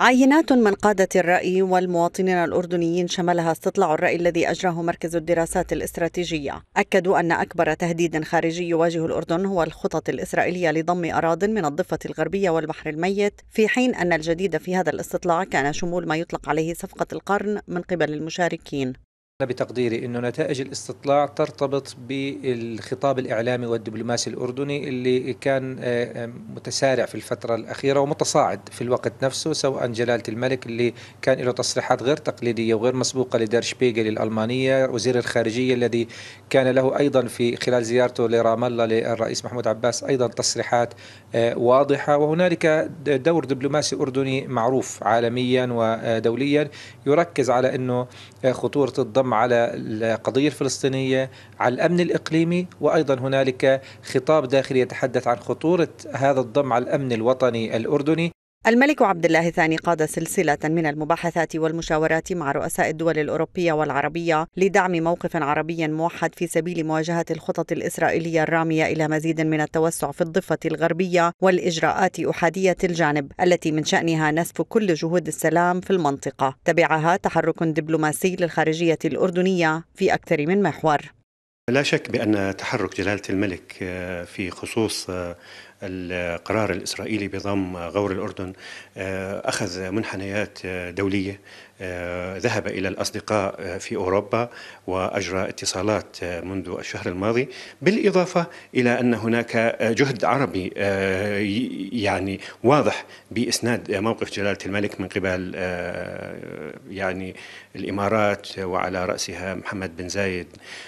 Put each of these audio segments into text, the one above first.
عينات من قادة الرأي والمواطنين الأردنيين شملها استطلاع الرأي الذي أجراه مركز الدراسات الاستراتيجية أكدوا أن أكبر تهديد خارجي يواجه الأردن هو الخطط الإسرائيلية لضم أراض من الضفة الغربية والبحر الميت في حين أن الجديد في هذا الاستطلاع كان شمول ما يطلق عليه صفقة القرن من قبل المشاركين بتقديري انه نتائج الاستطلاع ترتبط بالخطاب الاعلامي والدبلوماسي الاردني اللي كان آه، آه، متسارع في الفتره الاخيره ومتصاعد في الوقت نفسه سواء جلاله الملك اللي كان له تصريحات غير تقليديه وغير مسبوقه لدير شبيغل الالمانيه وزير الخارجيه الذي كان له ايضا في خلال زيارته لرام الله للرئيس محمود عباس ايضا تصريحات آه، واضحه وهنالك دور دبلوماسي اردني معروف عالميا ودوليا يركز على انه خطوره الضم اليوم على القضية الفلسطينية على الأمن الإقليمي وأيضا هنالك خطاب داخلي يتحدث عن خطورة هذا الضم على الأمن الوطني الأردني الملك عبد الله الثاني قاد سلسلة من المباحثات والمشاورات مع رؤساء الدول الأوروبية والعربية لدعم موقف عربي موحد في سبيل مواجهة الخطط الإسرائيلية الرامية إلى مزيد من التوسع في الضفة الغربية والإجراءات أحادية الجانب التي من شأنها نسف كل جهود السلام في المنطقة. تبعها تحرك دبلوماسي للخارجية الأردنية في أكثر من محور. لا شك بأن تحرك جلالة الملك آه، في خصوص آه، القرار الإسرائيلي بضم غور الأردن آه، أخذ منحنيات آه، دولية آه، ذهب إلى الأصدقاء في أوروبا وأجرى اتصالات منذ الشهر الماضي بالإضافة إلى أن هناك جهد عربي يعني واضح بإسناد موقف جلالة الملك من قبل يعني الإمارات وعلى رأسها محمد بن زايد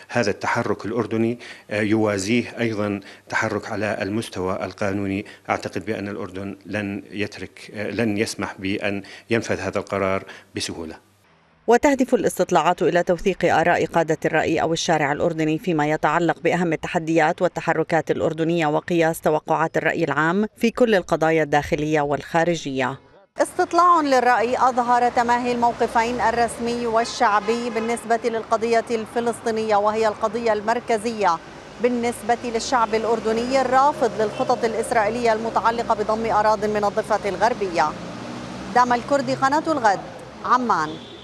هذا التحرك الأردني يوازيه أيضا تحرك على المستوى القاري قانوني اعتقد بان الاردن لن يترك لن يسمح بان ينفذ هذا القرار بسهوله وتهدف الاستطلاعات الى توثيق اراء قاده الراي او الشارع الاردني فيما يتعلق باهم التحديات والتحركات الاردنيه وقياس توقعات الراي العام في كل القضايا الداخليه والخارجيه استطلاع للرأي أظهر تماهي الموقفين الرسمي والشعبي بالنسبة للقضية الفلسطينية وهي القضية المركزية بالنسبة للشعب الأردني الرافض للخطط الإسرائيلية المتعلقة بضم أراض من الضفة الغربية دعم الكردي قناة الغد عمان